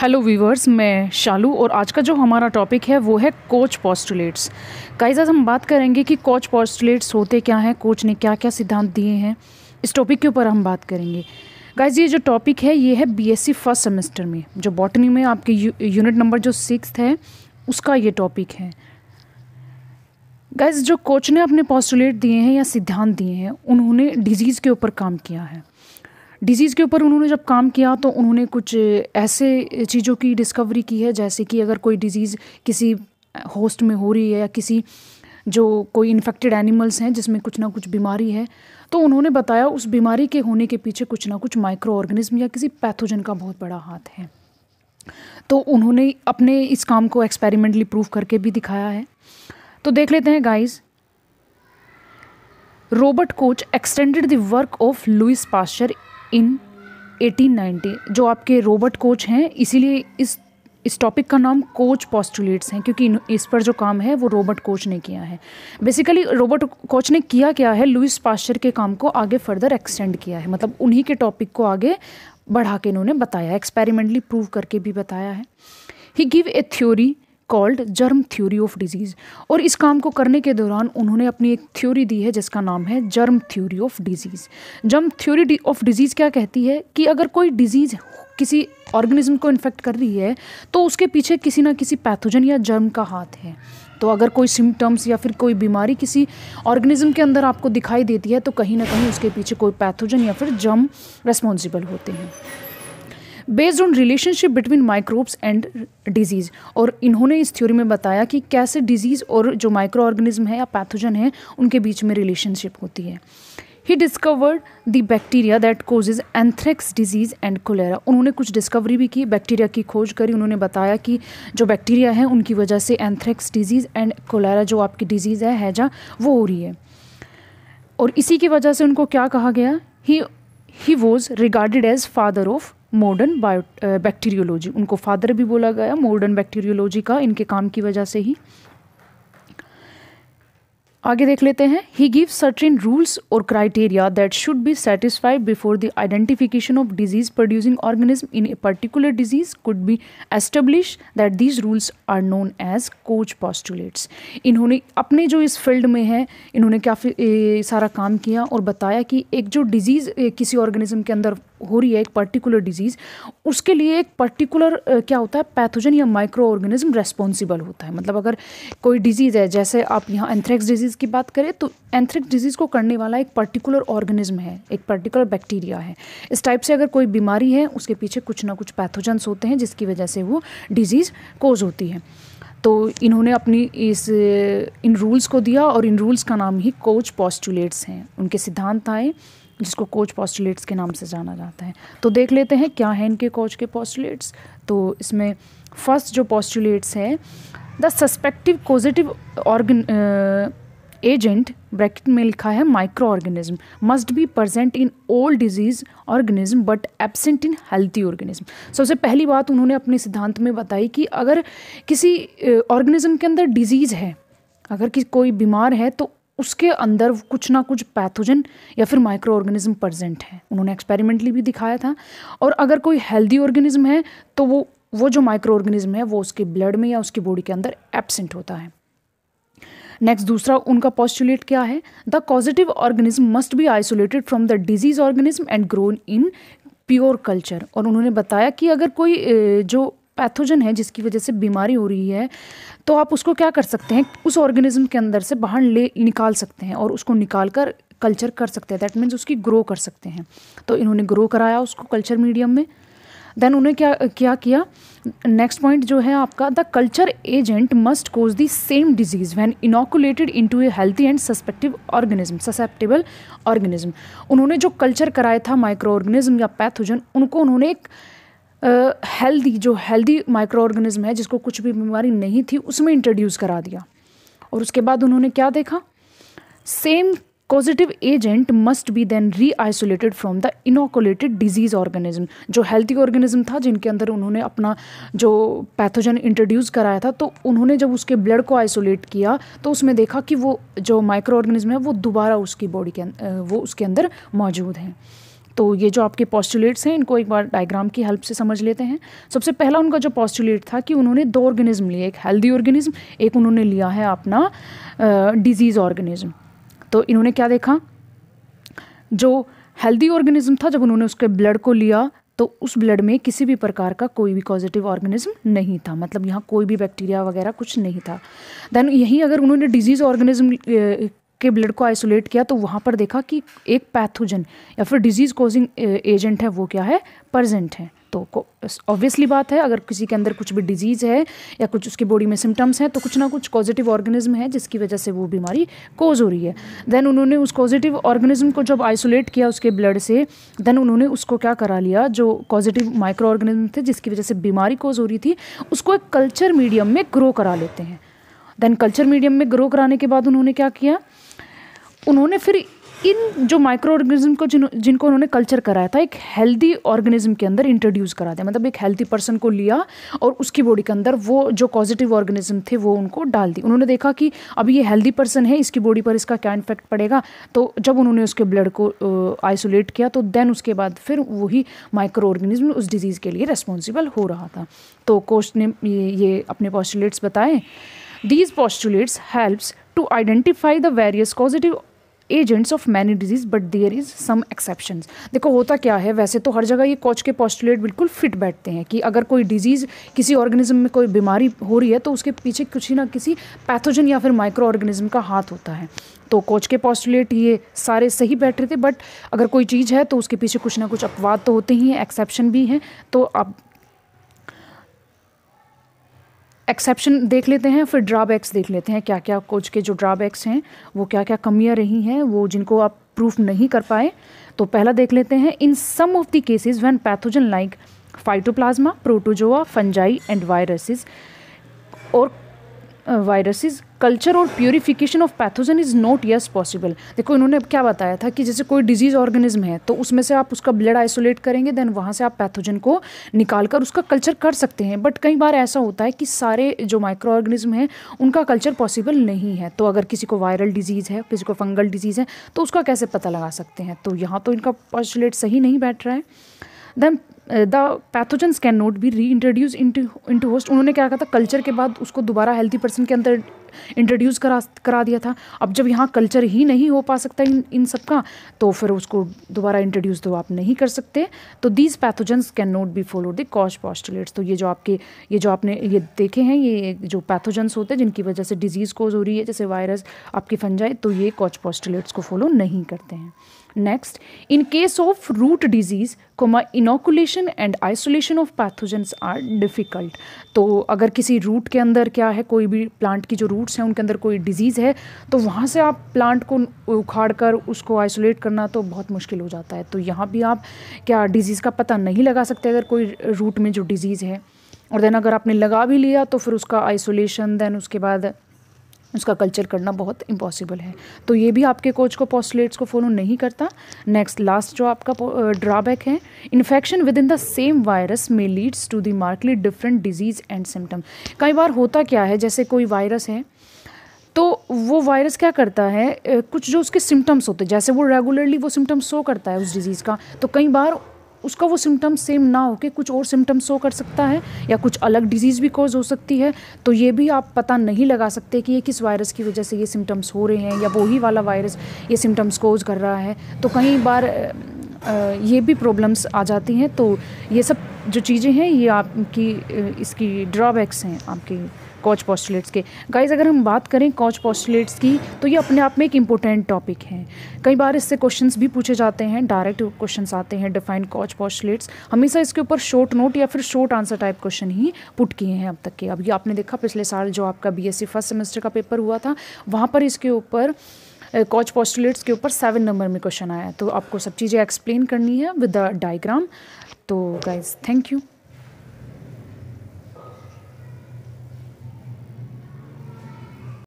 hello viewers मैं शालू और आज का जो हमारा टॉपिक है वो है कोच पॉस्टुलेट्स कई आज हम बात करेंगे कि कोच पॉस्टुलेट्स होते क्या हैं कोच ने क्या क्या सिद्धांत दिए हैं इस टॉपिक के ऊपर हम बात करेंगे गाइज ये जो टॉपिक है ये है बीएससी फर्स्ट सेमेस्टर में जो बॉटनी में आपके यू, यूनिट नंबर जो सिक्स है उसका ये टॉपिक है गाइज जो कोच ने अपने पॉस्टुलेट दिए हैं या सिद्धांत दिए हैं उन्होंने डिजीज़ के ऊपर काम किया है डिज़ीज़ के ऊपर उन्होंने जब काम किया तो उन्होंने कुछ ऐसे चीज़ों की डिस्कवरी की है जैसे कि अगर कोई डिज़ीज़ किसी होस्ट में हो रही है या किसी जो कोई इन्फेक्टेड एनिमल्स हैं जिसमें कुछ ना कुछ बीमारी है तो उन्होंने बताया उस बीमारी के होने के पीछे कुछ ना कुछ माइक्रो ऑर्गेनिज्म या किसी पैथोजन का बहुत बड़ा हाथ है तो उन्होंने अपने इस काम को एक्सपेरिमेंटली प्रूव करके भी दिखाया है तो देख लेते हैं guys Robert Koch extended the work of Louis Pasteur in 1890 जो आपके रोबर्ट कोच हैं इसीलिए इस इस टॉपिक का नाम कोच पॉस्टुलेट्स हैं क्योंकि इस पर जो काम है वो रोबर्ट कोच ने किया है बेसिकली रोबर्ट कोच ने किया क्या है लुइस पास्चर के काम को आगे फर्दर एक्सटेंड किया है मतलब उन्हीं के टॉपिक को आगे बढ़ा के इन्होंने बताया एक्सपेरिमेंटली प्रूव करके भी बताया है he give a theory called germ theory of disease और इस काम को करने के दौरान उन्होंने अपनी एक थ्योरी दी है जिसका नाम है germ theory of disease germ theory of disease क्या कहती है कि अगर कोई डिजीज़ किसी ऑर्गेनिज्म को इन्फेक्ट कर रही है तो उसके पीछे किसी ना किसी पैथोजन या जर्म का हाथ है तो अगर कोई सिम्टम्स या फिर कोई बीमारी किसी ऑर्गेनिज्म के अंदर आपको दिखाई देती है तो कहीं ना कहीं उसके पीछे कोई पैथोजन या फिर जर्म रेस्पॉन्सिबल होते हैं based on relationship between microbes and disease और इन्होंने इस थ्योरी में बताया कि कैसे डिजीज़ और जो माइक्रो ऑर्गेनिज्म है या पैथोजन है उनके बीच में रिलेशनशिप होती है he discovered the bacteria that causes anthrax disease and cholera उन्होंने कुछ डिस्कवरी भी की बैक्टीरिया की खोज करी उन्होंने बताया कि जो बैक्टीरिया है उनकी वजह से एंथ्रेक्स डिजीज़ एंड कोलेरा जो आपकी डिजीज़ है हैजा वो हो रही है और इसी की वजह से उनको क्या कहा गया he he was regarded as father of modern bio bacteriology उनको फादर भी बोला गया मॉडर्न बैक्टीरियोलॉजी का इनके काम की वजह से ही आगे देख लेते हैं ही गिव सर्टिन रूल्स और criteria that should be satisfied before the identification of disease producing organism in a particular disease could be establish that these rules are known as Koch postulates इन्होंने अपने जो इस field में है इन्होंने काफ़ी सारा काम किया और बताया कि एक जो डिजीज़ किसी ऑर्गेनिज्म के अंदर हो रही है एक पर्टिकुलर डिजीज़ उसके लिए एक पर्टिकुलर क्या होता है पैथोजन या माइक्रो ऑर्गेनिज्म रेस्पॉन्सिबल होता है मतलब अगर कोई डिजीज़ है जैसे आप यहाँ एंथ्रेक्स डिजीज़ की बात करें तो एंथ्रेक्स डिजीज़ को करने वाला एक पर्टिकुलर ऑर्गेनिज्म है एक पर्टिकुलर बैक्टीरिया है इस टाइप से अगर कोई बीमारी है उसके पीछे कुछ ना कुछ पैथोजन्स होते हैं जिसकी वजह से वो डिजीज़ कोज होती है तो इन्होंने अपनी इस इन रूल्स को दिया और इन रूल्स का नाम ही कोच पॉस्टुलेट्स हैं उनके सिद्धांत आए जिसको कोच पॉस्टुलेट्स के नाम से जाना जाता है तो देख लेते हैं क्या है इनके कोच के पॉस्टुलेट्स तो इसमें फर्स्ट जो पॉस्टुलेट्स है the suspected causative organ agent bracket में लिखा है micro organism must be present in old disease organism but absent in healthy organism सबसे पहली बात उन्होंने अपने सिद्धांत में बताई कि अगर किसी ऑर्गेनिज्म uh, के अंदर डिजीज़ है अगर कि कोई बीमार है तो उसके अंदर कुछ ना कुछ पैथोजन या फिर माइक्रो ऑर्गेनिज्म प्रजेंट है उन्होंने एक्सपेरिमेंटली भी दिखाया था और अगर कोई हेल्दी ऑर्गेनिज्म है तो वो वो जो माइक्रो ऑर्गेनिज्म है वो उसके ब्लड में या उसकी बॉडी के अंदर एबसेंट होता है नेक्स्ट दूसरा उनका पॉस्टुलेट क्या है the positive organism must be isolated from the disease organism and grown in pure culture और उन्होंने बताया कि अगर कोई जो पैथोजन है जिसकी वजह से बीमारी हो रही है तो आप उसको क्या कर सकते हैं उस ऑर्गेनिज्म के अंदर से बाहर ले निकाल सकते हैं और उसको निकाल कर कल्चर कर सकते हैं दैट मीन्स उसकी ग्रो कर सकते हैं तो इन्होंने ग्रो कराया उसको कल्चर मीडियम में देन उन्हें क्या क्या किया नेक्स्ट पॉइंट जो है आपका the culture agent must cause the same disease when inoculated into a healthy and susceptive organism susceptible organism उन्होंने जो कल्चर कराया था माइक्रो ऑर्गेनिज्म या पैथोजन उनको उन्होंने एक हेल्दी जो हेल्दी माइक्रो ऑर्गेनिज्म है जिसको कुछ भी बीमारी नहीं थी उसमें इंट्रोड्यूस करा दिया और उसके बाद उन्होंने क्या देखा same positive agent must be then reisolated from the inoculated disease organism जो हेल्थी ऑर्गेनिज्म था जिनके अंदर उन्होंने अपना जो पैथोजन इंट्रोड्यूस कराया था तो उन्होंने जब उसके ब्लड को आइसोलेट किया तो उसमें देखा कि वो जो माइक्रो ऑर्गेनिज्म है वो दोबारा उसकी बॉडी के अं-, वो उसके अंदर मौजूद हैं तो ये जो आपके पॉस्टुलेट्स हैं इनको एक बार डायग्राम की हेल्प से समझ लेते हैं सबसे पहला उनका जो पॉस्टुलेट था कि उन्होंने दो ऑर्गेनिज्म लिए एक हेल्दी ऑर्गेनिज्म एक उन्होंने लिया है अपना डिजीज़ ऑर्गेनिज्म तो इन्होंने क्या देखा जो हेल्दी ऑर्गेनिज्म था जब उन्होंने उसके ब्लड को लिया तो उस ब्लड में किसी भी प्रकार का कोई भी पॉजिटिव ऑर्गेनिज्म नहीं था मतलब यहाँ कोई भी बैक्टीरिया वगैरह कुछ नहीं था देन यहीं अगर उन्होंने डिजीज़ ऑर्गेनिज्म के ब्लड को आइसोलेट किया तो वहाँ पर देखा कि एक पैथोजन या फिर डिजीज़ कोजिंग एजेंट है वो क्या है प्रजेंट है तो ऑब्वियसली बात है अगर किसी के अंदर कुछ भी डिजीज़ है या कुछ उसकी बॉडी में सिम्टम्स हैं तो कुछ ना कुछ पॉजिटिव ऑर्गेनिज्म है जिसकी वजह से वो बीमारी कोज हो रही है देन उन्होंने उस पॉजिटिव ऑर्गेनिज्म को जब आइसोलेट किया उसके ब्लड से देन उन्होंने उसको क्या करा लिया जो पॉजिटिव माइक्रो ऑर्गेनिज्म थे जिसकी वजह से बीमारी कोज हो रही थी उसको एक कल्चर मीडियम में ग्रो करा लेते हैं देन कल्चर मीडियम में ग्रो कराने के बाद उन्होंने क्या किया उन्होंने फिर इन जो माइक्रो ऑर्गेनिज्म को जिन जिनको उन्होंने कल्चर कराया था एक हेल्दी ऑर्गेनिज्म के अंदर इंट्रोड्यूस करा दिया मतलब एक हेल्दी पर्सन को लिया और उसकी बॉडी के अंदर वो जो पॉजिटिव ऑर्गेनिज्म थे वो उनको डाल दी उन्होंने देखा कि अब ये हेल्दी पर्सन है इसकी बॉडी पर इसका क्या इन्फेक्ट पड़ेगा तो जब उन्होंने उसके ब्लड को आइसोलेट किया तो देन उसके बाद फिर वही माइक्रो ऑर्गेनिज्म उस डिज़ीज़ के लिए रेस्पॉन्सिबल हो रहा था तो कोश ने ये अपने पॉस्टुलेट्स बताए these postulates helps to identify the various positive agents of many disease but there is some exception देखो होता क्या है वैसे तो हर जगह ये कोच के पॉस्टुलेट बिल्कुल फिट बैठते हैं कि अगर कोई डिजीज़ किसी ऑर्गेनिज्म में कोई बीमारी हो रही है तो उसके पीछे कुछ ना किसी पैथोजन या फिर माइक्रो ऑर्गेनिज्म का हाथ होता है तो कोच के पॉस्टुलेट ये सारे सही बैठ रहे थे बट अगर कोई चीज़ है तो उसके पीछे कुछ ना कुछ अपवाद तो होते ही हैं एक्सेप्शन भी हैं तो आप एक्सेप्शन देख लेते हैं फिर ड्राबैक्स देख लेते हैं क्या क्या कोच के जो ड्राबैक्स हैं वो क्या क्या कमियाँ रही हैं वो जिनको आप प्रूफ नहीं कर पाए तो पहला देख लेते हैं in some of the cases when pathogen like phytoplasma protozoa fungi and viruses और वायरसेस कल्चर और purification of pathogen is not yes possible देखो इन्होंने क्या बताया था कि जैसे कोई डिजीज़ ऑर्गेनिज्म है तो उसमें से आप उसका ब्लड आइसोलेट करेंगे देन वहाँ से आप पैथोजन को निकाल कर उसका कल्चर कर सकते हैं बट कई बार ऐसा होता है कि सारे जो माइक्रो ऑर्गेनिज्म हैं उनका कल्चर पॉसिबल नहीं है तो अगर किसी को वायरल डिजीज़ है किसी को फंगल डिजीज़ है तो उसका कैसे पता लगा सकते हैं तो यहाँ तो इनका पॉस्टुलेट सही नहीं बैठ रहा है then the pathogens can not be reintroduce into into host उन्होंने क्या कहा था कल्चर के बाद उसको दोबारा हेल्थी पर्सन के अंदर इंट्रोड्यूस करा करा दिया था अब जब यहाँ कल्चर ही नहीं हो पा सकता इन इन सब का तो फिर उसको दोबारा इंट्रोड्यूस तो आप नहीं कर सकते तो these pathogens can not be follow the Koch's postulates तो ये जो आपके ये जो आपने ये देखे हैं ये जो पैथोजेंस होते हैं जिनकी वजह से डिजीज़ कोज हो रही है जैसे वायरस आपकी जाए तो ये कॉच पॉस्टुलेट्स को फॉलो नहीं करते हैं next in of root disease disease, comma inoculation and isolation of pathogens are difficult तो अगर किसी रूट के अंदर क्या है कोई भी प्लांट की जो रूट रूट्स हैं उनके अंदर कोई डिजीज़ है तो वहाँ से आप प्लांट को उखाड़ कर उसको आइसोलेट करना तो बहुत मुश्किल हो जाता है तो यहाँ भी आप क्या डिजीज़ का पता नहीं लगा सकते अगर कोई रूट में जो डिजीज़ है और देन अगर आपने लगा भी लिया तो फिर उसका आइसोलेशन देन उसके बाद उसका कल्चर करना बहुत इम्पॉसिबल है तो ये भी आपके कोच को पॉस्टुलेट्स को फॉलो नहीं करता नेक्स्ट लास्ट जो आपका ड्रॉबैक है infection within the same virus may leads to the markedly different disease and symptom कई बार होता क्या है जैसे कोई वायरस है तो वो वायरस क्या करता है कुछ जो उसके सिम्टम्स होते हैं जैसे वो रेगुलरली वो सिम्टम्स शो करता है उस डिज़ीज़ का तो कई बार उसका वो सिम्टम्स सेम ना हो के कुछ और सिम्टम्स शो कर सकता है या कुछ अलग डिजीज़ भी कॉज हो सकती है तो ये भी आप पता नहीं लगा सकते कि ये किस वायरस की वजह से ये सिम्टम्स हो रहे हैं या वो ही वाला वायरस ये सिम्टम्स कोज कर रहा है तो कई बार ये भी प्रॉब्लम्स आ जाती हैं तो ये सब जो चीज़ें हैं ये आपकी इसकी ड्रॉबैक्स हैं आपकी कोच पॉस्टुलेट्स के गाइज अगर हम बात करें कोच पॉस्टुलेट्स की तो ये अपने आप में एक इम्पोर्टेंट टॉपिक है कई बार इससे क्वेश्चंस भी पूछे जाते हैं डायरेक्ट क्वेश्चंस आते हैं डिफाइन कॉच पॉस्टुलेट्स हमेशा इसके ऊपर शॉर्ट नोट या फिर शॉर्ट आंसर टाइप क्वेश्चन ही पुट किए हैं अब तक के अब ये आपने देखा पिछले साल जो आपका बी फर्स्ट सेमेस्टर का पेपर हुआ था वहाँ पर इसके ऊपर कॉच पोस्टुलेट्स के ऊपर सेवन नंबर में क्वेश्चन आया तो आपको सब चीज़ें एक्सप्लेन करनी है विद द डायग्राम तो गाइज थैंक यू